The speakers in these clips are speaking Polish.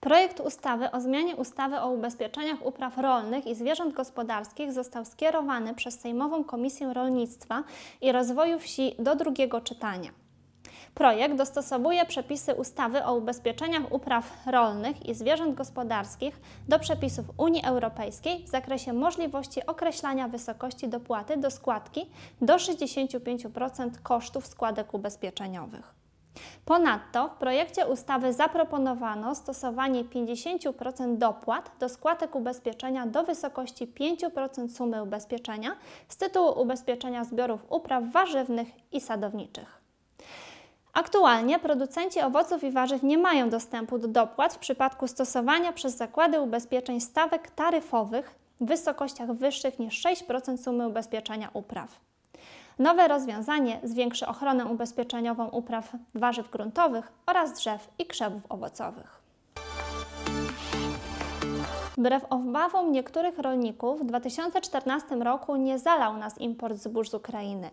Projekt ustawy o zmianie ustawy o ubezpieczeniach upraw rolnych i zwierząt gospodarskich został skierowany przez Sejmową Komisję Rolnictwa i Rozwoju Wsi do drugiego czytania. Projekt dostosowuje przepisy ustawy o ubezpieczeniach upraw rolnych i zwierząt gospodarskich do przepisów Unii Europejskiej w zakresie możliwości określania wysokości dopłaty do składki do 65% kosztów składek ubezpieczeniowych. Ponadto w projekcie ustawy zaproponowano stosowanie 50% dopłat do składek ubezpieczenia do wysokości 5% sumy ubezpieczenia z tytułu ubezpieczenia zbiorów upraw warzywnych i sadowniczych. Aktualnie producenci owoców i warzyw nie mają dostępu do dopłat w przypadku stosowania przez zakłady ubezpieczeń stawek taryfowych w wysokościach wyższych niż 6% sumy ubezpieczenia upraw. Nowe rozwiązanie zwiększy ochronę ubezpieczeniową upraw warzyw gruntowych oraz drzew i krzewów owocowych. Wbrew obawom niektórych rolników, w 2014 roku nie zalał nas import zbóż z Ukrainy.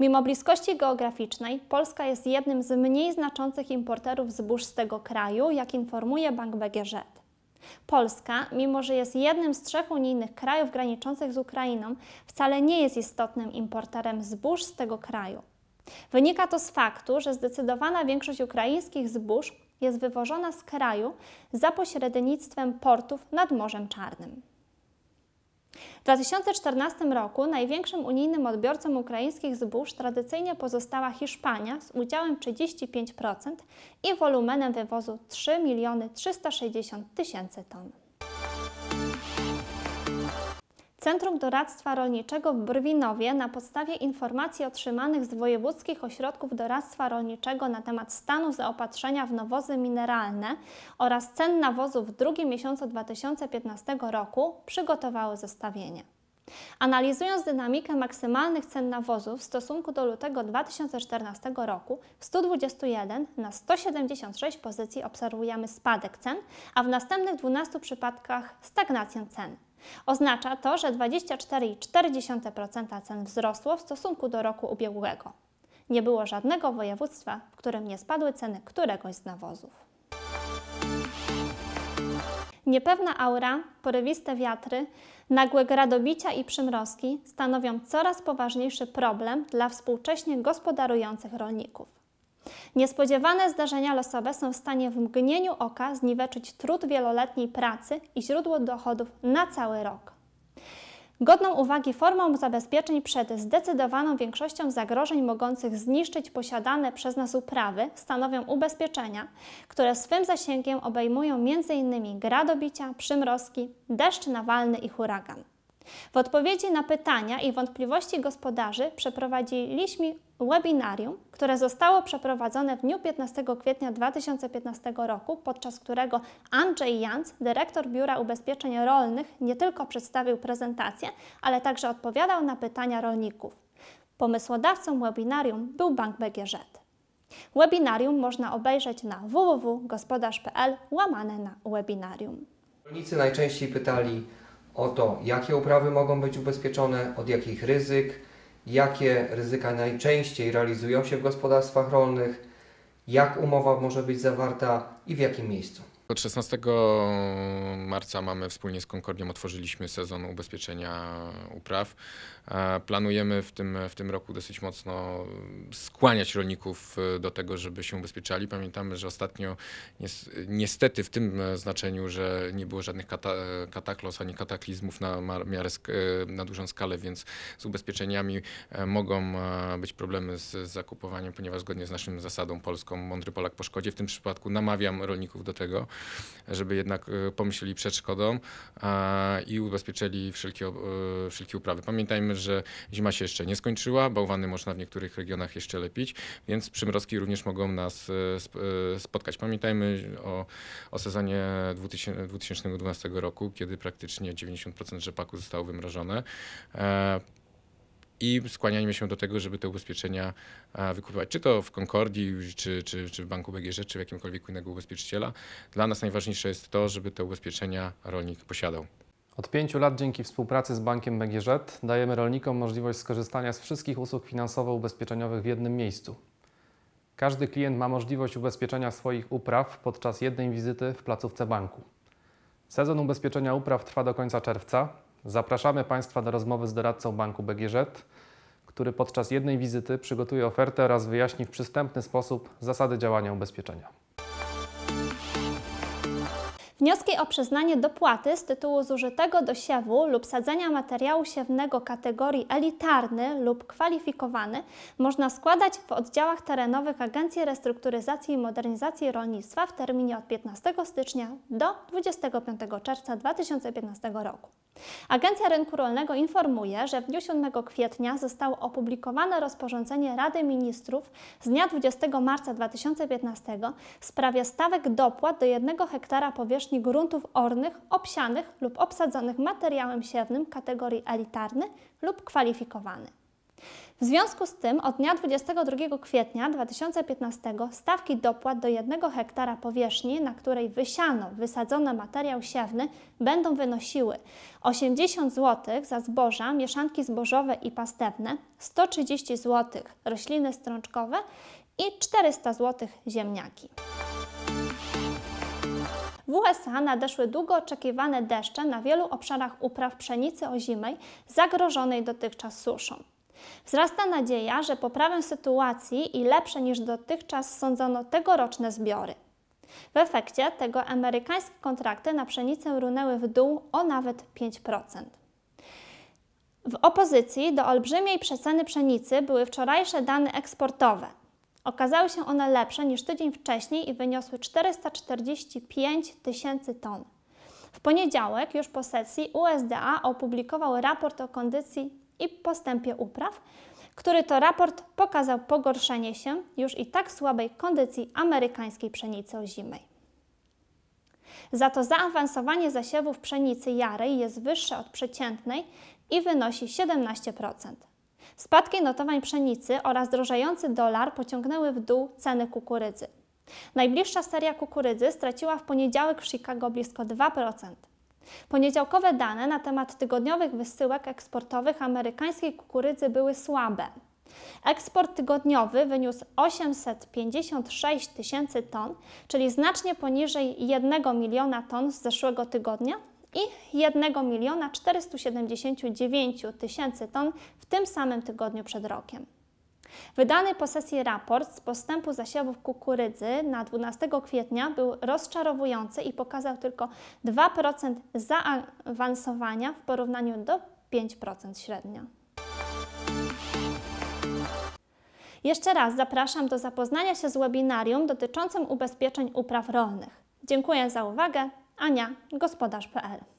Mimo bliskości geograficznej, Polska jest jednym z mniej znaczących importerów zbóż z tego kraju, jak informuje Bank BGŻ. Polska, mimo że jest jednym z trzech unijnych krajów graniczących z Ukrainą, wcale nie jest istotnym importerem zbóż z tego kraju. Wynika to z faktu, że zdecydowana większość ukraińskich zbóż jest wywożona z kraju za pośrednictwem portów nad Morzem Czarnym. W 2014 roku największym unijnym odbiorcą ukraińskich zbóż tradycyjnie pozostała Hiszpania z udziałem 35% i wolumenem wywozu 3 360 tysięcy ton. Centrum Doradztwa Rolniczego w Brwinowie na podstawie informacji otrzymanych z wojewódzkich ośrodków doradztwa rolniczego na temat stanu zaopatrzenia w nawozy mineralne oraz cen nawozów w drugim miesiącu 2015 roku przygotowało zestawienie. Analizując dynamikę maksymalnych cen nawozów w stosunku do lutego 2014 roku, w 121 na 176 pozycji obserwujemy spadek cen, a w następnych 12 przypadkach stagnację cen. Oznacza to, że 24,4% cen wzrosło w stosunku do roku ubiegłego. Nie było żadnego województwa, w którym nie spadły ceny któregoś z nawozów. Niepewna aura, porywiste wiatry, nagłe gradobicia i przymrozki stanowią coraz poważniejszy problem dla współcześnie gospodarujących rolników. Niespodziewane zdarzenia losowe są w stanie w mgnieniu oka zniweczyć trud wieloletniej pracy i źródło dochodów na cały rok. Godną uwagi formą zabezpieczeń przed zdecydowaną większością zagrożeń mogących zniszczyć posiadane przez nas uprawy stanowią ubezpieczenia, które swym zasięgiem obejmują m.in. gradobicia, przymrozki, deszcz nawalny i huragan. W odpowiedzi na pytania i wątpliwości gospodarzy przeprowadziliśmy webinarium, które zostało przeprowadzone w dniu 15 kwietnia 2015 roku, podczas którego Andrzej Janc, dyrektor Biura Ubezpieczeń Rolnych, nie tylko przedstawił prezentację, ale także odpowiadał na pytania rolników. Pomysłodawcą webinarium był Bank BGŻ. Webinarium można obejrzeć na www.gospodarz.pl łamane na webinarium. Rolnicy najczęściej pytali, o to, jakie uprawy mogą być ubezpieczone, od jakich ryzyk, jakie ryzyka najczęściej realizują się w gospodarstwach rolnych, jak umowa może być zawarta i w jakim miejscu. Od 16 marca mamy wspólnie z Konkordią otworzyliśmy sezon ubezpieczenia upraw. E, planujemy w tym, w tym roku dosyć mocno skłaniać rolników e, do tego, żeby się ubezpieczali. Pamiętamy, że ostatnio niestety w tym e, znaczeniu, że nie było żadnych kata, kataklos ani kataklizmów na miarę na dużą skalę, więc z ubezpieczeniami mogą być problemy z zakupowaniem, ponieważ zgodnie z naszym zasadą polską mądry Polak po szkodzie w tym przypadku namawiam rolników do tego, żeby jednak e, pomyśleli przed szkodą i ubezpieczyli wszelkie, e, wszelkie uprawy. Pamiętajmy, że zima się jeszcze nie skończyła, bałwany można w niektórych regionach jeszcze lepić, więc przymrozki również mogą nas e, spotkać. Pamiętajmy o, o sezonie 2012 roku, kiedy praktycznie 90% rzepaku zostało wymrożone i skłanialiśmy się do tego, żeby te ubezpieczenia wykupywać, czy to w Concordii, czy, czy, czy w Banku BGŻ, czy w jakimkolwiek innego ubezpieczyciela. Dla nas najważniejsze jest to, żeby te ubezpieczenia rolnik posiadał. Od pięciu lat dzięki współpracy z Bankiem BGŻ dajemy rolnikom możliwość skorzystania z wszystkich usług finansowo-ubezpieczeniowych w jednym miejscu. Każdy klient ma możliwość ubezpieczenia swoich upraw podczas jednej wizyty w placówce banku. Sezon ubezpieczenia upraw trwa do końca czerwca, Zapraszamy Państwa do rozmowy z doradcą banku BGZ, który podczas jednej wizyty przygotuje ofertę oraz wyjaśni w przystępny sposób zasady działania ubezpieczenia. Wnioski o przyznanie dopłaty z tytułu zużytego do siewu lub sadzenia materiału siewnego kategorii elitarny lub kwalifikowany można składać w oddziałach terenowych Agencji Restrukturyzacji i Modernizacji Rolnictwa w terminie od 15 stycznia do 25 czerwca 2015 roku. Agencja Rynku Rolnego informuje, że w dniu 7 kwietnia zostało opublikowane rozporządzenie Rady Ministrów z dnia 20 marca 2015 w sprawie stawek dopłat do 1 hektara powierzchni gruntów ornych obsianych lub obsadzonych materiałem siewnym kategorii elitarny lub kwalifikowany. W związku z tym od dnia 22 kwietnia 2015 stawki dopłat do 1 hektara powierzchni, na której wysiano wysadzony materiał siewny, będą wynosiły 80 zł za zboża, mieszanki zbożowe i pastewne, 130 zł rośliny strączkowe i 400 zł ziemniaki. W USA nadeszły długo oczekiwane deszcze na wielu obszarach upraw pszenicy ozimej, zagrożonej dotychczas suszą. Wzrasta nadzieja, że poprawę sytuacji i lepsze niż dotychczas sądzono tegoroczne zbiory. W efekcie tego amerykańskie kontrakty na pszenicę runęły w dół o nawet 5%. W opozycji do olbrzymiej przeceny pszenicy były wczorajsze dane eksportowe. Okazały się one lepsze niż tydzień wcześniej i wyniosły 445 tysięcy ton. W poniedziałek, już po sesji, USDA opublikował raport o kondycji i postępie upraw, który to raport pokazał pogorszenie się już i tak słabej kondycji amerykańskiej pszenicy ozimej. Za to zaawansowanie zasiewów pszenicy jarej jest wyższe od przeciętnej i wynosi 17%. Spadki notowań pszenicy oraz drożający dolar pociągnęły w dół ceny kukurydzy. Najbliższa seria kukurydzy straciła w poniedziałek w Chicago blisko 2%. Poniedziałkowe dane na temat tygodniowych wysyłek eksportowych amerykańskiej kukurydzy były słabe. Eksport tygodniowy wyniósł 856 tysięcy ton, czyli znacznie poniżej 1 miliona ton z zeszłego tygodnia i 1 miliona 479 tysięcy ton w tym samym tygodniu przed rokiem. Wydany po sesji raport z postępu zasiewów kukurydzy na 12 kwietnia był rozczarowujący i pokazał tylko 2% zaawansowania w porównaniu do 5% średnio. Jeszcze raz zapraszam do zapoznania się z webinarium dotyczącym ubezpieczeń upraw rolnych. Dziękuję za uwagę. Ania, gospodarz.pl